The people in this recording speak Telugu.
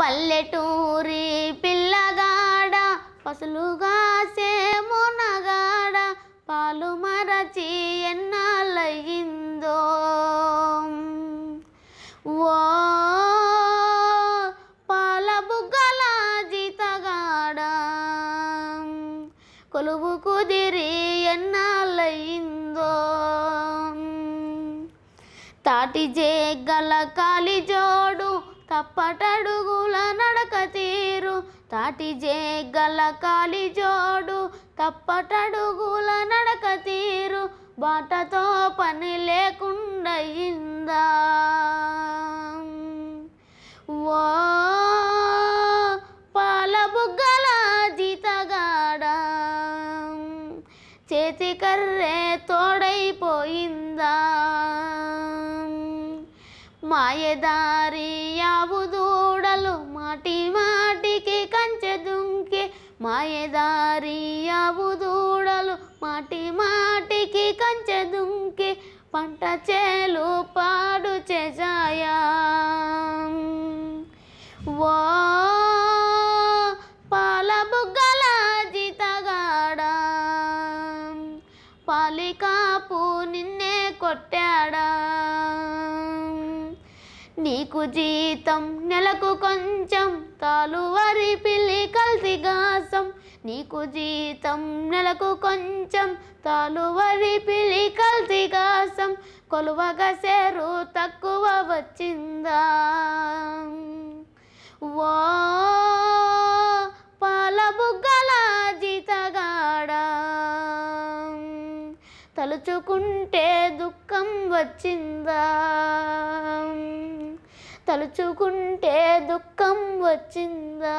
పల్లెటూరి పిల్లగాడ పసులుగా సేమునగాడ పాలు మరచి ఓ పాలబుగ్గల జీతగాడ కొలువు కుదిరి ఎన్నాళ్ళయిందో తాటి జేగల కాలి జోడు తప్పటడుగుల నడక తీరు తాటి జేగల కాలి జోడు తప్పటడుగుల నడక తీరు బాటతో పని లేకుండా ఓ జీతగాడ చేతి కర్రే తోడైపో మాయదారియావు దూడలు మాటి మాటికి కంచె దుంకి మాయదారియావు దూడలు మాటి మాటికి కంచె దుంకి పంట చేలు పాడు చేజాయా నీకు జీతం నెలకు కొంచెం తాలువరి పిల్లి కల్తిగాసం నీకు జీతం నెలకు కొంచెం తాలువరి పిల్లి కల్తిగాసం కొలువగా సేరు తక్కువ వచ్చిందా ఓ పాలబుగ్గల జీతగాడ తలుచుకుంటే దుఃఖం వచ్చిందా తలుచుకుంటే దుఃఖం వచ్చిందా